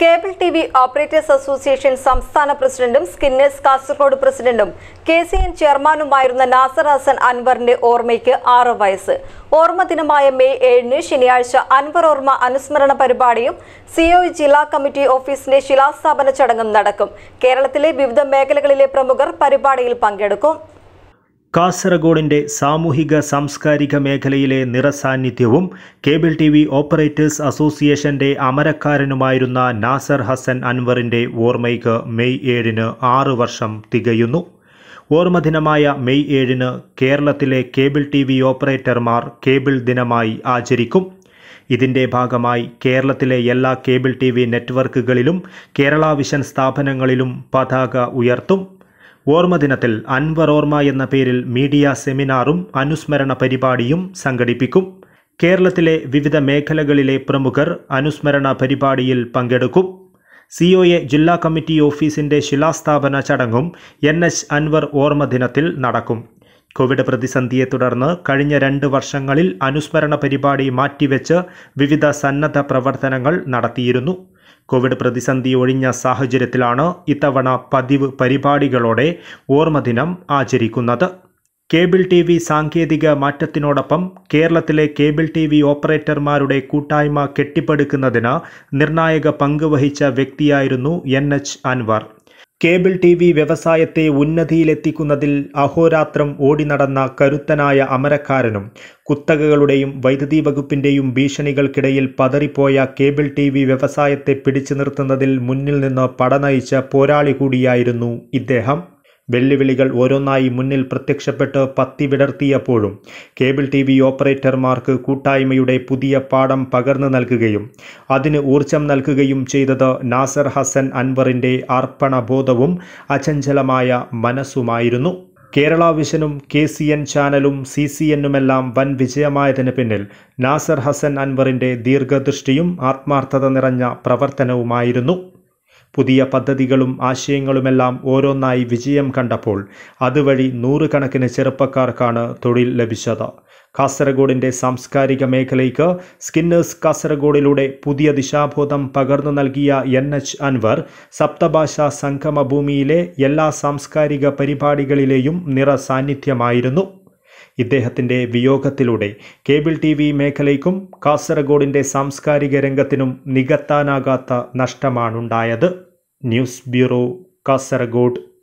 cable T V operators association സംസ്ഥാന പ്രസിഡന്റും skinners Kasaragod പ്രസിഡന്റും കെ സി എൻ ചെയർമാനുമായിരുന്ന നാസർ ഹസൻ അൻവറിന്റെ ഓർമ്മയ്ക്ക് ആറ് വയസ്സ് ഓർമ്മ ദിനമായ മെയ് ഏഴിന് ശനിയാഴ്ച അൻവർ ഓർമ്മ അനുസ്മരണ പരിപാടിയും സിഒ ജില്ലാ കമ്മിറ്റി ഓഫീസിന്റെ ശിലാസ്ഥാപന ചടങ്ങും നടക്കും കേരളത്തിലെ വിവിധ മേഖലകളിലെ പ്രമുഖർ പരിപാടിയിൽ പങ്കെടുക്കും കാസർഗോഡിൻ്റെ സാമൂഹിക സാംസ്കാരിക മേഖലയിലെ നിറസാന്നിധ്യവും കേബിൾ ടി വി ഓപ്പറേറ്റേഴ്സ് അസോസിയേഷൻ്റെ അമരക്കാരനുമായിരുന്ന നാസർ ഹസൻ അൻവറിന്റെ ഓർമ്മയ്ക്ക് മെയ് ഏഴിന് ആറ് വർഷം തികയുന്നു ഓർമ്മദിനമായ മെയ് ഏഴിന് കേരളത്തിലെ കേബിൾ ടി വി ഓപ്പറേറ്റർമാർ കേബിൾ ദിനമായി ആചരിക്കും ഇതിൻ്റെ ഭാഗമായി കേരളത്തിലെ എല്ലാ കേബിൾ ടി വി നെറ്റ്വർക്കുകളിലും കേരള വിഷൻ സ്ഥാപനങ്ങളിലും പതാക ഉയർത്തും ഓർമ്മ ദിനത്തിൽ അൻവർ ഓർമ്മ എന്ന പേരിൽ മീഡിയ സെമിനാറും അനുസ്മരണ പരിപാടിയും സംഘടിപ്പിക്കും കേരളത്തിലെ വിവിധ മേഖലകളിലെ പ്രമുഖർ അനുസ്മരണ പരിപാടിയിൽ പങ്കെടുക്കും സി ജില്ലാ കമ്മിറ്റി ഓഫീസിന്റെ ശിലാസ്ഥാപന ചടങ്ങും എൻ എച്ച് അൻവർ ഓർമ്മ ദിനത്തിൽ നടക്കും കോവിഡ് പ്രതിസന്ധിയെ തുടർന്ന് കഴിഞ്ഞ രണ്ട് വർഷങ്ങളിൽ അനുസ്മരണ പരിപാടി മാറ്റിവെച്ച് വിവിധ സന്നദ്ധ പ്രവർത്തനങ്ങൾ നടത്തിയിരുന്നു കോവിഡ് പ്രതിസന്ധി ഒഴിഞ്ഞ സാഹചര്യത്തിലാണ് ഇത്തവണ പതിവ് പരിപാടികളോടെ ഓർമ്മദിനം ആചരിക്കുന്നത് കേബിൾ ടി വി സാങ്കേതിക മാറ്റത്തിനോടൊപ്പം കേരളത്തിലെ കേബിൾ ടി വി ഓപ്പറേറ്റർമാരുടെ കൂട്ടായ്മ കെട്ടിപ്പടുക്കുന്നതിന് നിർണായക പങ്ക് വഹിച്ച വ്യക്തിയായിരുന്നു N H Anvar cable T V വ്യവസായത്തെ ഉന്നതിയിലെത്തിക്കുന്നതിൽ അഹോരാത്രം ഓടി നടന്ന കരുത്തനായ അമരക്കാരനും കുത്തകകളുടെയും വൈദ്യുതി വകുപ്പിൻ്റെയും ഭീഷണികൾക്കിടയിൽ പതറിപ്പോയ കേബിൾ ടി വി വ്യവസായത്തെ പിടിച്ചു നിർത്തുന്നതിൽ മുന്നിൽ നിന്ന് പടനയിച്ച പോരാളി കൂടിയായിരുന്നു ഇദ്ദേഹം വെല്ലുവിളികൾ ഓരോന്നായി മുന്നിൽ പ്രത്യക്ഷപ്പെട്ട് പത്തി വിടർത്തിയപ്പോഴും കേബിൾ ടി വി ഓപ്പറേറ്റർമാർക്ക് കൂട്ടായ്മയുടെ പുതിയ പാഠം പകർന്നു നൽകുകയും അതിന് ഊർജം നൽകുകയും ചെയ്തത് നാസർ ഹസൻ അൻവറിൻ്റെ അർപ്പണബോധവും അചഞ്ചലമായ മനസ്സുമായിരുന്നു കേരള വിഷനും കെ സി എൻ ചാനലും സി സി എന്നുമെല്ലാം വൻ വിജയമായതിന് പിന്നിൽ നാസർ ഹസൻ അൻവറിൻ്റെ ദീർഘദൃഷ്ടിയും ആത്മാർത്ഥത നിറഞ്ഞ പ്രവർത്തനവുമായിരുന്നു പുതിയ പദ്ധതികളും ആശയങ്ങളുമെല്ലാം ഓരോന്നായി വിജയം കണ്ടപ്പോൾ അതുവഴി നൂറുകണക്കിന് ചെറുപ്പക്കാർക്കാണ് തൊഴിൽ ലഭിച്ചത് കാസർഗോഡിൻ്റെ സാംസ്കാരിക മേഖലയ്ക്ക് സ്കിന്നേഴ്സ് കാസർഗോഡിലൂടെ പുതിയ ദിശാബോധം പകർന്നു നൽകിയ എൻ എച്ച് അൻവർ സപ്തഭാഷാ സംഗമഭൂമിയിലെ എല്ലാ സാംസ്കാരിക പരിപാടികളിലെയും നിറ സാന്നിധ്യമായിരുന്നു ഇദ്ദേഹത്തിൻ്റെ വിയോഗത്തിലൂടെ കേബിൾ ടി വി മേഖലയ്ക്കും കാസർഗോഡിൻ്റെ സാംസ്കാരിക രംഗത്തിനും നികത്താനാകാത്ത നഷ്ടമാണുണ്ടായത് News Bureau, Kasaragod,